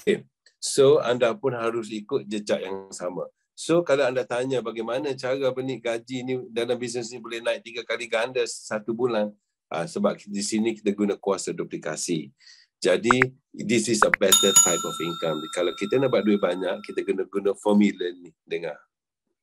Okay. So anda pun harus ikut jejak yang sama. So kalau anda tanya bagaimana cara apa gaji ni dalam bisnes ni boleh naik tiga kali ganda satu bulan uh, sebab di sini kita guna kuasa duplikasi. Jadi this is a better type of income. Kalau kita nak buat duit banyak, kita kena guna formula ni. Dengar.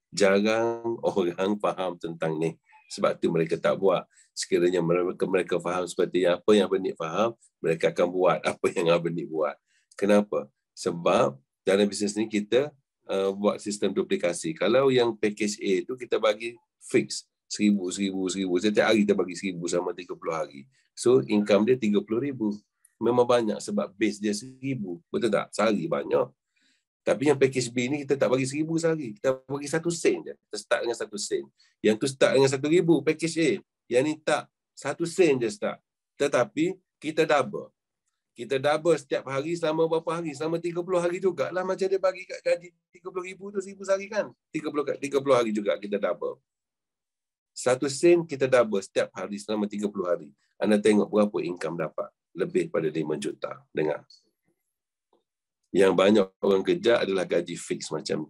Jarang orang faham tentang ni sebab tu mereka tak buat sekiranya mereka mereka faham seperti yang apa yang benik faham mereka akan buat apa yang abenik buat kenapa sebab dalam bisnes ni kita uh, buat sistem duplikasi kalau yang package A tu kita bagi fix seribu, seribu, seribu. Setiap hari kita bagi seribu sama 30 hari. So, income dia 30 ribu. Memang banyak sebab base dia seribu. Betul tak? Sehari banyak. Tapi yang pakej B ni kita tak bagi seribu sehari. Kita bagi satu sen je. Kita start dengan satu sen. Yang tu start dengan satu ribu. Pakej A. Yang ni tak. Satu sen je start. Tetapi kita double. Kita double setiap hari selama berapa hari? Selama 30 hari juga lah macam dia bagi kat gaji 30 ribu tu seribu sehari kan? 30, 30 hari juga kita double. Satu sen kita double setiap hari selama 30 hari. Anda tengok berapa income dapat lebih pada 5 juta. Dengar yang banyak orang kerja adalah gaji fix macam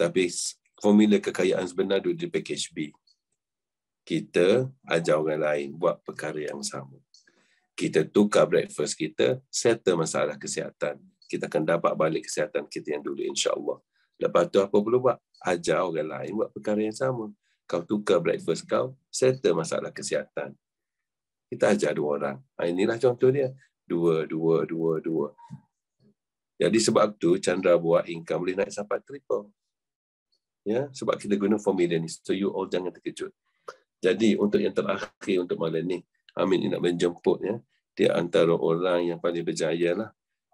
tapi formula kekayaan sebenar duduk di package B kita ajar orang lain buat perkara yang sama kita tukar breakfast kita settle masalah kesihatan kita akan dapat balik kesihatan kita yang dulu insya Allah. lepas tu apa perlu buat ajar orang lain buat perkara yang sama kau tukar breakfast kau settle masalah kesihatan kita ajar dua orang ah, inilah contoh dia dua, dua, dua, dua. Jadi sebab tu Chandra buat income boleh naik sampai triple. Ya, sebab kita guna formula ni. So you all jangan terkejut. Jadi untuk yang terakhir untuk malam ni, Amin nak menjemput ya. Dia antara orang yang paling berjaya lah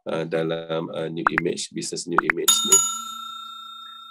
uh, dalam uh, new image, business new image ni.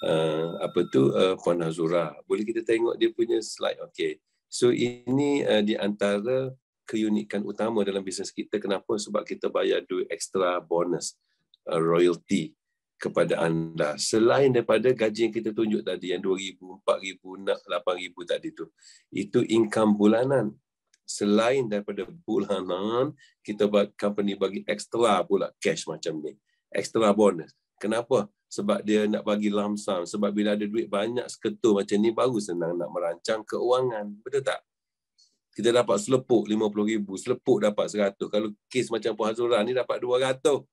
Uh, apa tu uh, Puan Azura. Boleh kita tengok dia punya slide. Okay. So ini uh, di antara keunikan utama dalam bisnes kita. Kenapa? Sebab kita bayar duit extra bonus. Uh, royalty kepada anda selain daripada gaji yang kita tunjuk tadi yang 2000, 4000, 8000 tadi tu. Itu income bulanan. Selain daripada bulanan, kita buat company bagi extra pula cash macam ni. Extra bonus. Kenapa? Sebab dia nak bagi lamsam. Sebab bila ada duit banyak seketul macam ni, baru senang nak merancang keuangan. Betul tak? Kita dapat selepuk RM50,000. Selepuk dapat rm Kalau kes macam Puan Azura ni dapat RM200,000.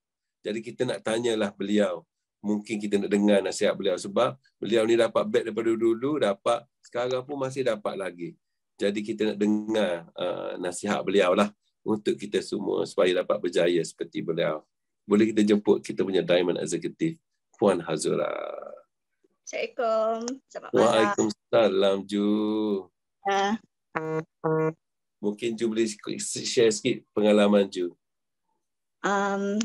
Jadi kita nak tanyalah beliau. Mungkin kita nak dengar nasihat beliau sebab beliau ni dapat bet daripada dulu, dapat sekarang pun masih dapat lagi. Jadi kita nak dengar uh, nasihat beliau lah untuk kita semua supaya dapat berjaya seperti beliau. Boleh kita jemput kita punya diamond executive Puan Hazura. Assalamualaikum. Selamat malam. Waalaikumsalam Ju. Uh. Mungkin Ju boleh share sikit pengalaman Ju. Um,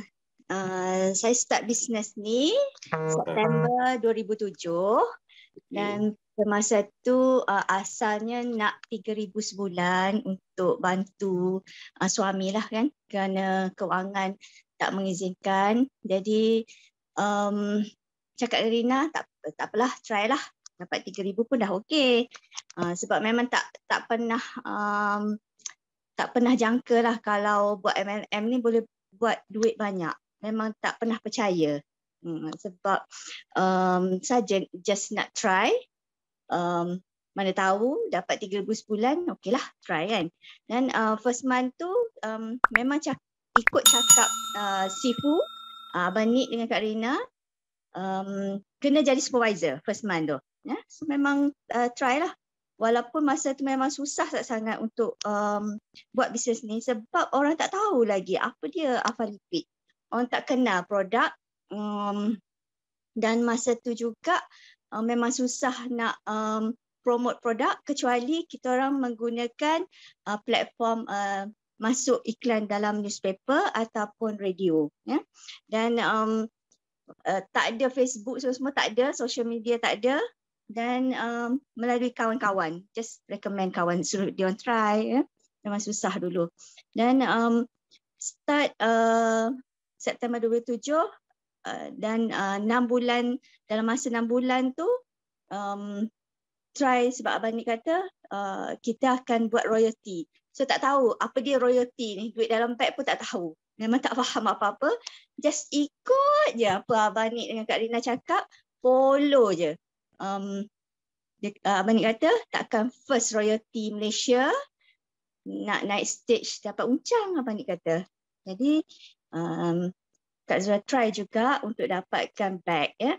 uh, saya start bisnes ni September 2007 dan semasa tu uh, asalnya nak 3000 sebulan untuk bantu uh, ah, suami lah kan kerana kewangan tak mengizinkan jadi um, cakap dengan Rina tak tak apalah try lah dapat 3000 pun dah okey uh, sebab memang tak tak pernah um, tak pernah jangka lah kalau buat MLM ni boleh buat duit banyak memang tak pernah percaya hmm, sebab um, saja just nak try um, mana tahu dapat 3 bulan okeylah try kan dan uh, first month tu um, memang cak- ikut cakap uh, sifu uh, abang Nick dengan Kak Rina um, kena jadi supervisor first month tu yeah? so memang uh, try lah walaupun masa tu memang susah sangat untuk um, buat bisnes ni sebab orang tak tahu lagi apa dia alpha lipid orang tak kenal produk um, dan masa tu juga uh, memang susah nak um, promote produk kecuali kita orang menggunakan uh, platform uh, masuk iklan dalam newspaper ataupun radio ya dan um, uh, tak ada Facebook semua, semua tak ada social media tak ada dan um, melalui kawan-kawan just recommend kawan suruh dia orang try ya memang susah dulu dan um, start uh, September 27 uh, dan uh, 6 bulan dalam masa 6 bulan tu um, try sebab abang ni kata uh, kita akan buat royalty. So tak tahu apa dia royalty ni, duit dalam bag pun tak tahu. Memang tak faham apa-apa. Just ikut je apa abang ni dengan Kak Rina cakap, follow je. Um, dia, uh, abang ni kata takkan first royalty Malaysia nak naik stage dapat uncang abang ni kata. Jadi um, Kak Zura try juga untuk dapatkan bag ya.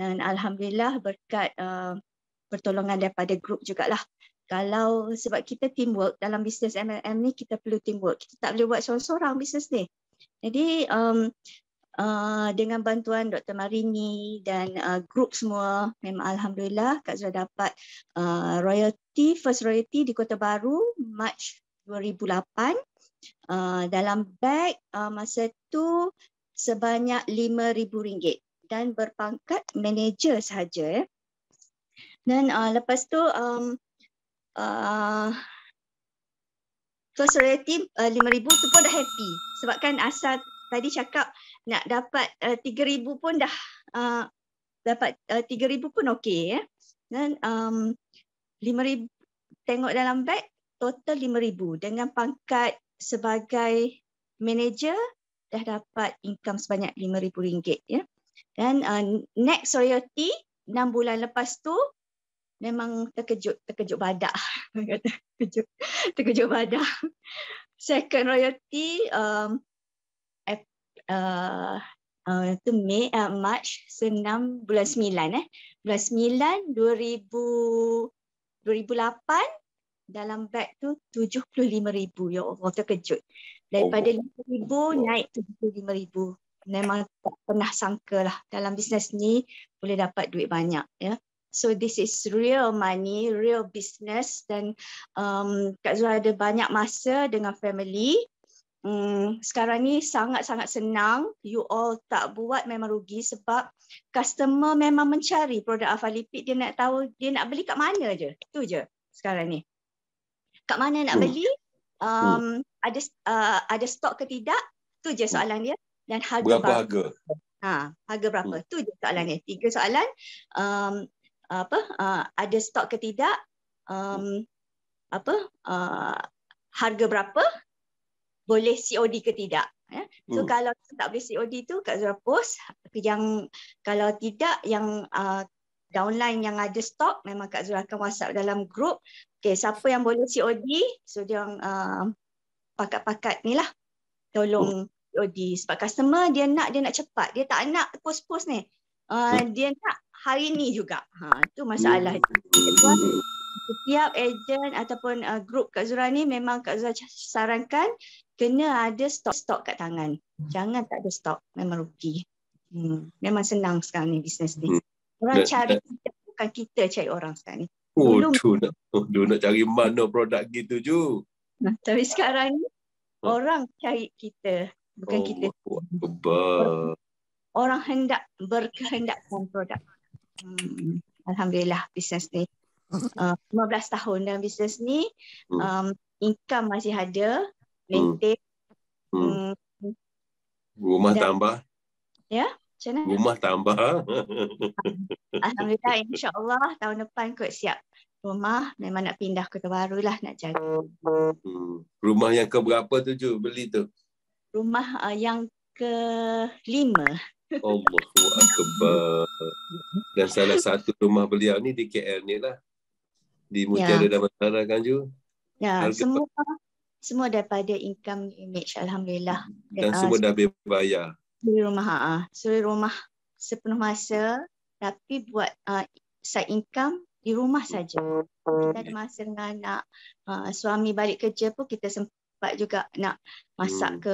Dan Alhamdulillah berkat uh, pertolongan daripada grup lah. Kalau sebab kita teamwork dalam bisnes MLM ni, kita perlu teamwork. Kita tak boleh buat seorang-seorang bisnes ni. Jadi um, uh, dengan bantuan Dr. Marini dan uh, grup semua, memang Alhamdulillah Kak Zura dapat uh, royalty, first royalty di Kota Baru, March 2008. Uh, dalam beg uh, masa tu sebanyak rm ringgit dan berpangkat manager sahaja. Dan uh, lepas tu um, uh, first reality RM5,000 uh, tu pun dah happy. Sebab kan asal tadi cakap nak dapat RM3,000 uh, pun dah uh, dapat RM3,000 uh, pun okey. Ya? Dan um, 5, 000, tengok dalam beg total RM5,000 dengan pangkat sebagai manager dah dapat income sebanyak RM5,000. Ya. Dan uh, next royalty, 6 bulan lepas tu, memang terkejut, terkejut badak. terkejut, terkejut badak. Second royalty, um, uh, uh, May, uh, March, senam bulan 9. Eh. Bulan 9, 2000, 2008, dalam beg tu RM75,000. Ya Allah terkejut. Daripada RM5,000 oh. naik RM75,000. Memang tak pernah sangka lah dalam bisnes ni boleh dapat duit banyak. ya. So this is real money, real business dan um, Kak Zul ada banyak masa dengan family. Um, sekarang ni sangat-sangat senang. You all tak buat memang rugi sebab customer memang mencari produk Alphalipid. Dia nak tahu dia nak beli kat mana je. Itu je sekarang ni kat mana nak beli hmm. um hmm. ada uh, ada stok ke tidak tu je hmm. soalan hmm. dia dan harga berapa bahagian. harga ha harga berapa hmm. tu je soalan dia tiga soalan um apa uh, ada stok ke tidak um hmm. apa uh, harga berapa boleh COD ke tidak ya so kalau tak boleh COD tu kat Zara Post yang kalau tidak yang uh, downline yang ada stok memang Kak Zura akan WhatsApp dalam grup. Okey, siapa yang boleh COD? So dia uh, pakat-pakat ni lah. Tolong COD. Sebab customer dia nak dia nak cepat. Dia tak nak post-post ni. Uh, dia nak hari ni juga. Ha, tu masalah. Hmm. Setiap agent ataupun uh, grup Kak Zura ni memang Kak Zura sarankan kena ada stok stok kat tangan. Jangan tak ada stok. Memang rugi. Hmm. Memang senang sekarang ni bisnes ni. Hmm. Orang cari kita, bukan kita cari orang sekarang ni. Oh, tu oh, nak cari mana produk gitu je. tapi sekarang ni, orang cari kita. Bukan kita. Oh, orang hendak berkehendakkan produk. Hmm, Alhamdulillah, bisnes ni. 15 uh, tahun dalam bisnes ni, hmm. um, income masih ada. Hmm. Maintain. Rumah tambah. Ya. Yeah? Macam mana? Rumah tambah. Alhamdulillah, insyaAllah tahun depan kot siap. Rumah memang nak pindah ke baru lah nak jaga. Hmm. Rumah yang keberapa tu Ju beli tu? Rumah uh, yang kelima. Allahu Akbar. Dan salah satu rumah beliau ni di KL ni lah. Di Mutiara ya. Damansara kan Ju? Ya, Harga semua semua daripada income image Alhamdulillah. Dan, Dan semua dah bayar suri rumah ha uh, suri rumah sepenuh masa tapi buat uh, side income di rumah saja. Kita ada masa dengan anak uh, suami balik kerja pun kita sempat juga nak masak hmm. ke.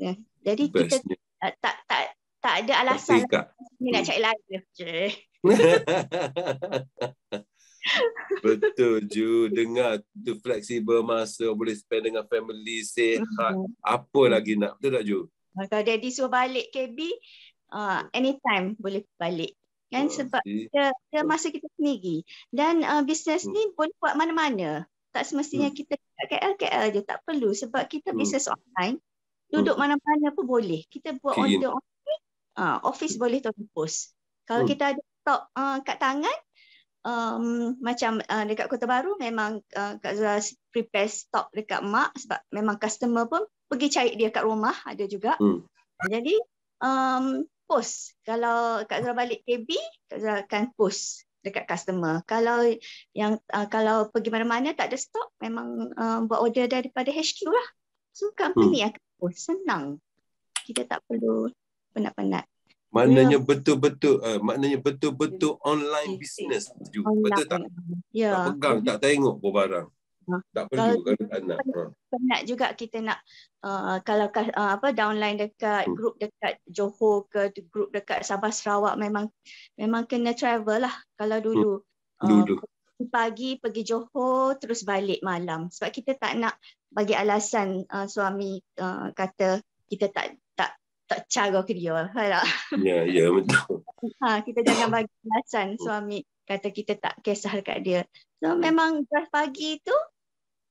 Ya. Jadi Best kita uh, tak tak tak ada alasan lah. nak cari lain kerja. Betul Ju Dengar tu fleksibel masa Boleh spend dengan family ah. Sehat Apa lagi nak Betul tak Ju kalau daddy suruh balik KB, uh, hmm. anytime boleh balik. Kan? Oh, sebab kita, kita oh. masa kita sendiri. Dan uh, bisnes hmm. ni pun buat mana-mana. Tak semestinya hmm. kita kat KL, KL je. Tak perlu. Sebab kita bisnes online, duduk mana-mana pun boleh. Kita buat okay. order online, uh, office boleh tolong post. Kalau hmm. kita ada stok uh, kat tangan, um, macam uh, dekat Kota Baru, memang uh, Kak Zara prepare stok dekat Mak sebab memang customer pun pergi cari dia kat rumah ada juga. Hmm. Jadi um, post kalau Kak Zara balik KB, Kak Zara akan post dekat customer. Kalau yang uh, kalau pergi mana-mana tak ada stok, memang uh, buat order daripada HQ lah. So company hmm. akan post senang. Kita tak perlu penat-penat. Maknanya yeah. betul-betul uh, maknanya betul-betul online business juga. Betul tak? Ya. Yeah. Tak pegang, tak tengok pun barang tak perlu kalau kalau tak nak ha. penat juga kita nak uh, kalau uh, apa downline dekat hmm. grup dekat Johor ke grup dekat Sabah Sarawak memang memang kena travel lah kalau dulu hmm. dulu uh, pagi pergi Johor terus balik malam sebab kita tak nak bagi alasan uh, suami uh, kata kita tak tak tak cara dia lah. Ya, ya betul. Ha, kita jangan bagi alasan suami kata kita tak kisah dekat dia. So memang drive pagi tu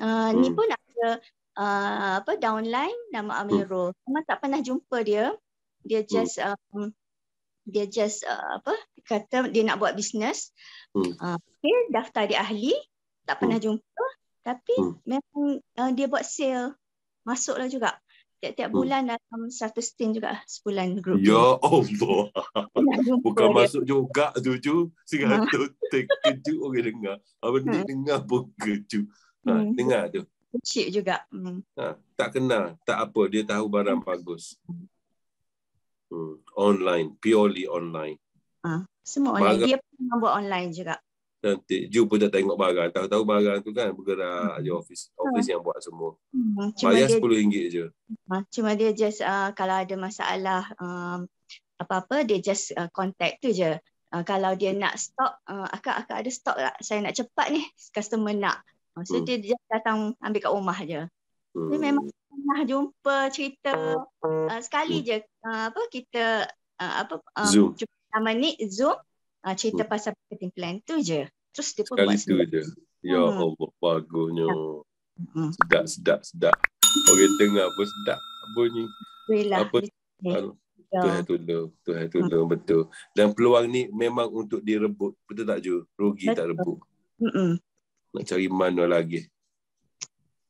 Uh, hmm. Ni pun ada uh, apa downline nama hmm. Amirul. Hmm. Memang tak pernah jumpa dia. Dia hmm. just hmm. um, dia just uh, apa kata dia nak buat bisnes. Hmm. Uh, dia daftar di ahli. Tak pernah hmm. jumpa. Tapi hmm. memang uh, dia buat sale. Masuklah juga. Tiap-tiap hmm. bulan dalam satu stint juga. Sebulan grup. Ya Allah. Bukan dia. masuk juga tu tu. Sehingga tu kejut orang dengar. Abang ni dengar pun kejut. Ha, hmm. Dengar tu. Kecik juga. Hmm. Ha, tak kenal, tak apa. Dia tahu barang bagus. Hmm. Online, purely online. Ha, semua online. Barang... Dia pun buat online juga. Nanti Ju pun tengok barang. Tahu-tahu barang tu kan bergerak hmm. je office. Office ha. yang buat semua. Hmm. Bayar RM10 dia... je. Ha, cuma dia just uh, kalau ada masalah um, apa-apa, dia just uh, contact tu je. Uh, kalau dia nak stok, uh, akak-akak ada stok lah. Saya nak cepat ni. Customer nak. So hmm. dia datang ambil kat rumah je. Hmm. Dia memang pernah jumpa cerita hmm. uh, sekali hmm. je uh, apa kita uh, apa um, Zoom. jumpa nama ni Zoom uh, cerita hmm. pasal marketing plan tu je. Terus dia sekali pun buat je. Ya hmm. Allah hmm. bagusnya. Ya. Hmm. Sedap sedap sedap. Orang dengar pun sedap. Apa ni? Bila. Apa? Tuhan tolong. Tuhan hmm. tolong hmm. betul. Dan peluang ni memang untuk direbut. Betul tak Ju? Rugi betul. tak rebut. Hmm nak cari mana lagi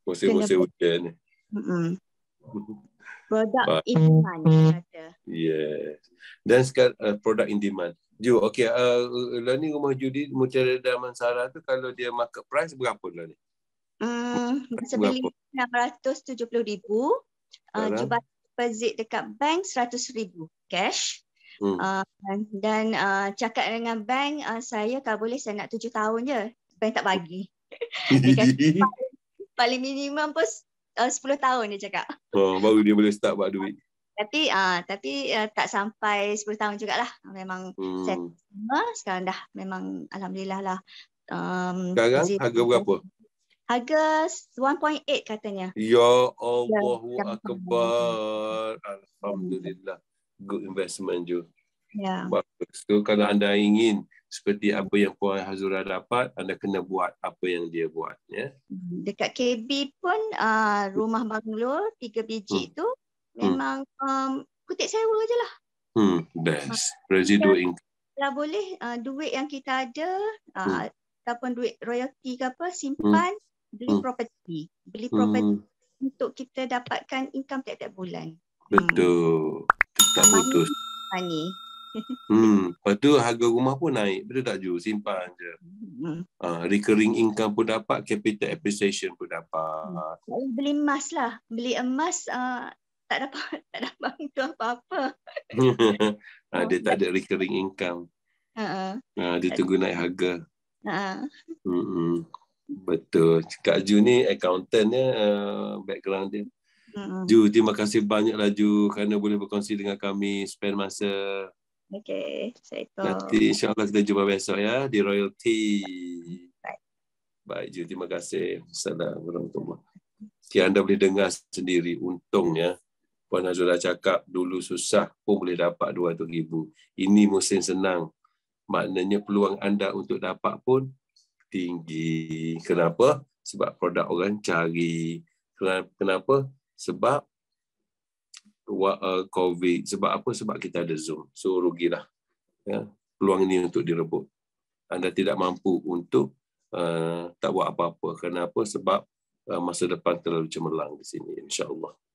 musim-musim hujan ni produk in demand kata. yes dan sekarang uh, produk in demand Ju, okay. Uh, uh lah ni rumah Judi Mutiara Daman Sara tu kalau dia market price berapa lah ni? Hmm, masa beli RM670,000. Uh, Jumlah deposit dekat bank RM100,000 cash. Hmm. Uh, dan uh, cakap dengan bank uh, saya kalau boleh saya nak tujuh tahun je. Bank tak bagi paling paling minimum pun uh, 10 tahun dia cakap. Oh, baru dia boleh start buat duit. Tapi ah uh, tapi uh, tak sampai 10 tahun juga lah Memang hmm. set semua sekarang dah memang alhamdulillah lah. Um, sekarang Zee, harga berapa? Harga 1.8 katanya. Ya, ya Allahu Akbar. Alhamdulillah. Good investment juga. Yeah. Buat so, kalau anda ingin seperti apa yang Puan Hazura dapat, anda kena buat apa yang dia buat. Ya. Hmm, dekat KB pun uh, rumah hmm. banglo tiga biji hmm. tu hmm. memang hmm. um, kutip sewa je lah. Hmm, best. Ah, residual income. Kalau boleh, uh, duit yang kita ada, hmm. ataupun duit royalti ke apa, simpan, hmm. beli hmm. property. Beli property untuk kita dapatkan income tiap-tiap bulan. Betul. Hmm. Tak putus. Money hmm. Lepas tu harga rumah pun naik. Betul tak Ju? Simpan je. Hmm. Uh, recurring income pun dapat. Capital appreciation pun dapat. Hmm. Beli emas lah. Beli emas uh, tak dapat tak dapat bantu apa-apa. uh, dia tak ada recurring income. Uh-uh. Uh, dia tunggu naik harga. Uh. Hmm. Betul. Kak Ju ni accountant ya, uh, background dia. Mm-hmm. Ju, terima kasih banyaklah lah Ju kerana boleh berkongsi dengan kami spend masa. Okay, saya Nanti insyaAllah kita jumpa besok ya di Royalty. Baik. Baik, terima kasih. Assalamualaikum warahmatullahi wabarakatuh. anda boleh dengar sendiri, untung ya. Puan Azura cakap dulu susah pun boleh dapat RM200,000. Ini musim senang. Maknanya peluang anda untuk dapat pun tinggi. Kenapa? Sebab produk orang cari. Kenapa? Sebab Eh, COVID. Sebab apa? Sebab kita ada Zoom. So, rugilah. Ya? Peluang ini untuk direbut. Anda tidak mampu untuk uh, tak buat apa-apa. Kenapa? Sebab uh, masa depan terlalu cemerlang di sini. InsyaAllah.